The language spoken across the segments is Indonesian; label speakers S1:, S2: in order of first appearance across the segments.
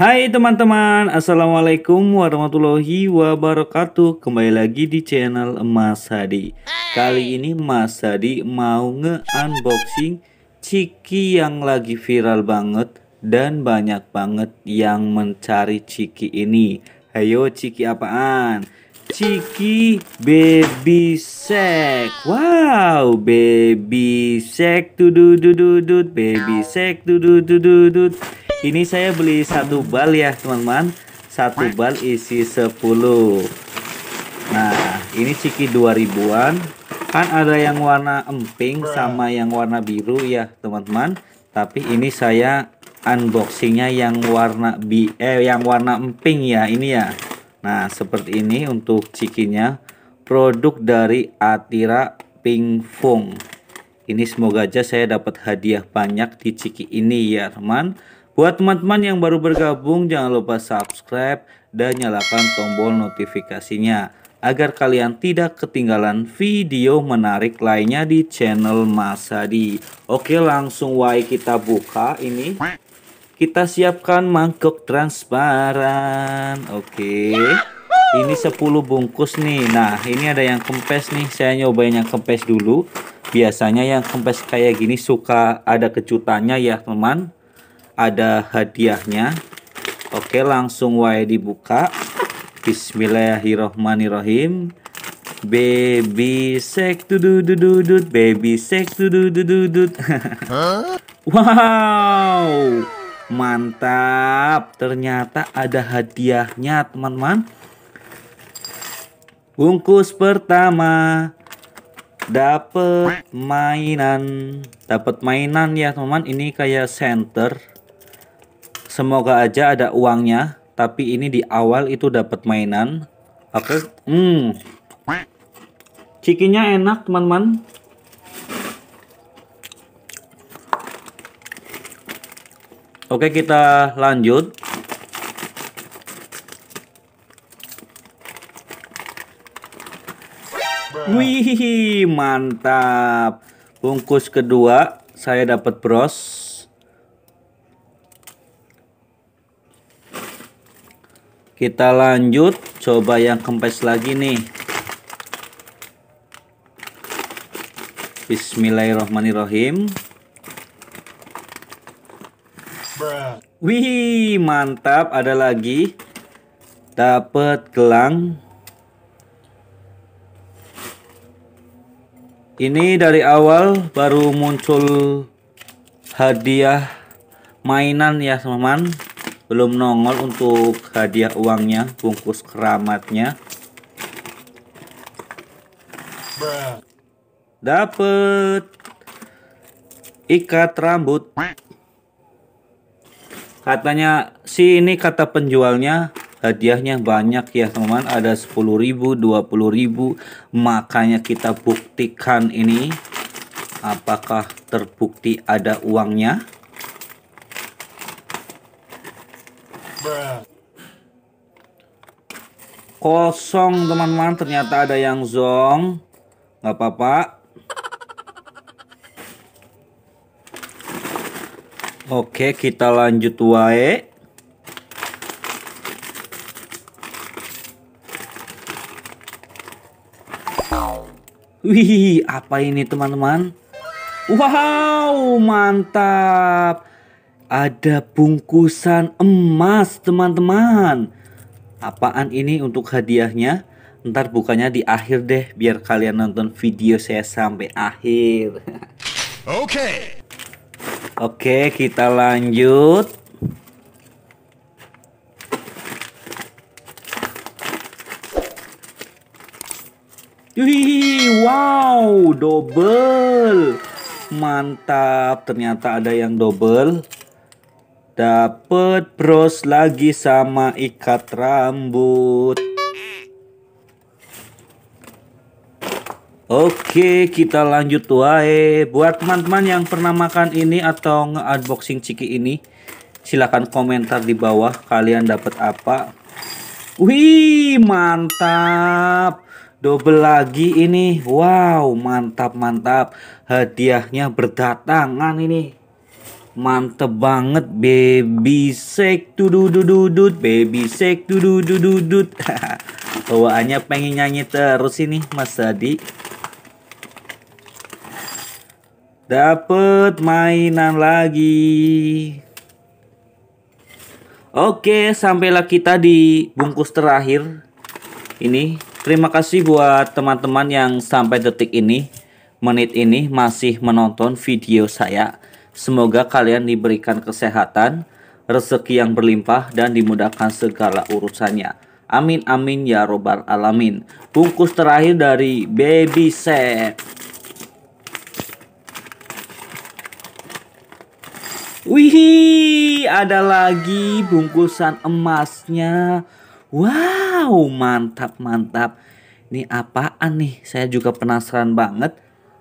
S1: Hai teman-teman, Assalamualaikum warahmatullahi wabarakatuh Kembali lagi di channel Mas Hadi Kali ini Mas Hadi mau nge-unboxing Ciki yang lagi viral banget Dan banyak banget yang mencari Ciki ini Ayo Ciki apaan? Ciki Baby sack. Wow, Baby sack. Dududududud Baby sack. Dududududud ini saya beli satu bal ya teman-teman Satu bal isi 10 Nah ini ciki 2000an Kan ada yang warna emping sama yang warna biru ya teman-teman Tapi ini saya unboxingnya yang warna bi eh yang warna emping ya ini ya Nah seperti ini untuk cikinya Produk dari Atira Pingfung ini semoga aja saya dapat hadiah banyak di Ciki ini ya teman Buat teman-teman yang baru bergabung, jangan lupa subscribe dan nyalakan tombol notifikasinya agar kalian tidak ketinggalan video menarik lainnya di channel Mas Hadi. Oke, langsung wae kita buka ini. Kita siapkan mangkok transparan. Oke. Ini 10 bungkus nih. Nah, ini ada yang kempes nih. Saya nyobain yang kempes dulu. Biasanya yang kempes kayak gini suka ada kejutannya ya, teman ada hadiahnya oke langsung wae dibuka bismillahirrohmanirrohim baby sek dududududut baby sek dududududut huh? wow mantap ternyata ada hadiahnya teman-teman bungkus pertama dapat mainan dapat mainan ya teman-teman ini kayak center Semoga aja ada uangnya, tapi ini di awal itu dapat mainan. Oke. Okay. Hmm. Cikinya enak, teman-teman. Oke, okay, kita lanjut. Wih, mantap. Bungkus kedua saya dapat bros kita lanjut coba yang kempes lagi nih Bismillahirrahmanirrahim. Wih mantap ada lagi dapet gelang ini dari awal baru muncul hadiah mainan ya teman-teman belum nongol untuk hadiah uangnya bungkus keramatnya dapet ikat rambut katanya si ini kata penjualnya hadiahnya banyak ya teman ada 10.000 20.000 makanya kita buktikan ini apakah terbukti ada uangnya Kosong teman-teman ternyata ada yang zong. Gak apa-apa. Oke kita lanjut wae. Wih, apa ini teman-teman? Wow, mantap ada bungkusan emas teman-teman. Apaan ini untuk hadiahnya? Ntar bukanya di akhir deh biar kalian nonton video saya sampai akhir. Oke. Okay. Oke, okay, kita lanjut. wow, double. Mantap, ternyata ada yang double. Dapat bros lagi sama ikat rambut. Oke, kita lanjut wae. Buat teman-teman yang pernah makan ini atau nge-unboxing ciki ini, silahkan komentar di bawah kalian dapat apa. Wih, mantap. Double lagi ini. Wow, mantap-mantap. Hadiahnya berdatangan ini mantep banget baby shake tududududut baby shake tududududut bawaannya pengen nyanyi terus ini Mas tadi dapet mainan lagi Oke sampailah kita di bungkus terakhir ini terima kasih buat teman-teman yang sampai detik ini menit ini masih menonton video saya Semoga kalian diberikan kesehatan, rezeki yang berlimpah, dan dimudahkan segala urusannya. Amin, amin, ya robbal alamin. Bungkus terakhir dari Baby Set. Wih, ada lagi bungkusan emasnya. Wow, mantap, mantap. Ini apaan nih? Saya juga penasaran banget.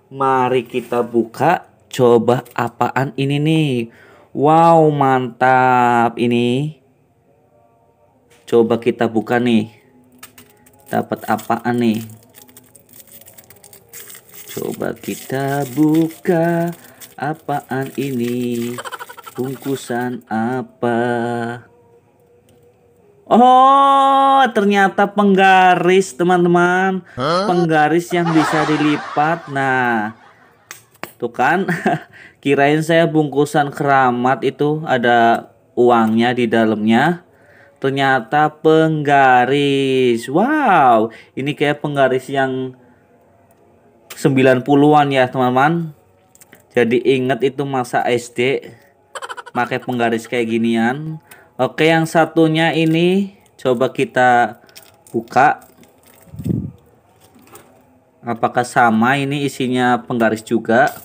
S1: Mari kita buka coba apaan ini nih wow mantap ini coba kita buka nih dapat apaan nih coba kita buka apaan ini bungkusan apa Oh, ternyata penggaris, teman-teman. Huh? Penggaris yang bisa dilipat. Nah, Tuh kan, kirain saya bungkusan keramat itu ada uangnya di dalamnya. Ternyata penggaris. Wow, ini kayak penggaris yang 90-an ya, teman-teman. Jadi inget itu masa SD pakai penggaris kayak ginian. Oke, yang satunya ini coba kita buka. Apakah sama ini isinya penggaris juga?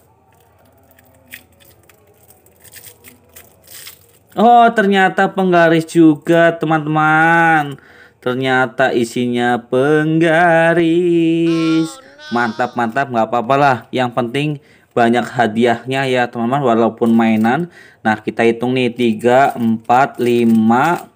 S1: Oh, ternyata penggaris juga, teman-teman. Ternyata isinya penggaris. Oh, mantap, mantap, gak apa-apa lah. Yang penting banyak hadiahnya ya, teman-teman, walaupun mainan. Nah, kita hitung nih. 3, 4, 5,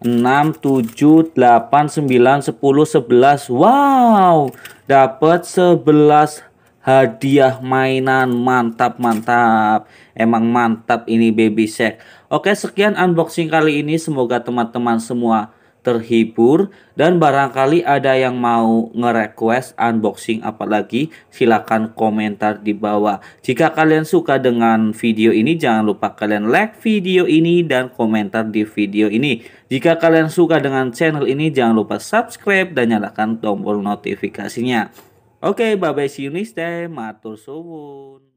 S1: 6, 7, 8, 9, 10, 11. Wow, dapat 11 hadiah mainan mantap mantap emang mantap ini baby shark oke sekian unboxing kali ini semoga teman-teman semua terhibur dan barangkali ada yang mau nge-request unboxing apalagi silahkan komentar di bawah jika kalian suka dengan video ini jangan lupa kalian like video ini dan komentar di video ini jika kalian suka dengan channel ini jangan lupa subscribe dan nyalakan tombol notifikasinya Oke, okay, bye bye see you next time. Matur suwun.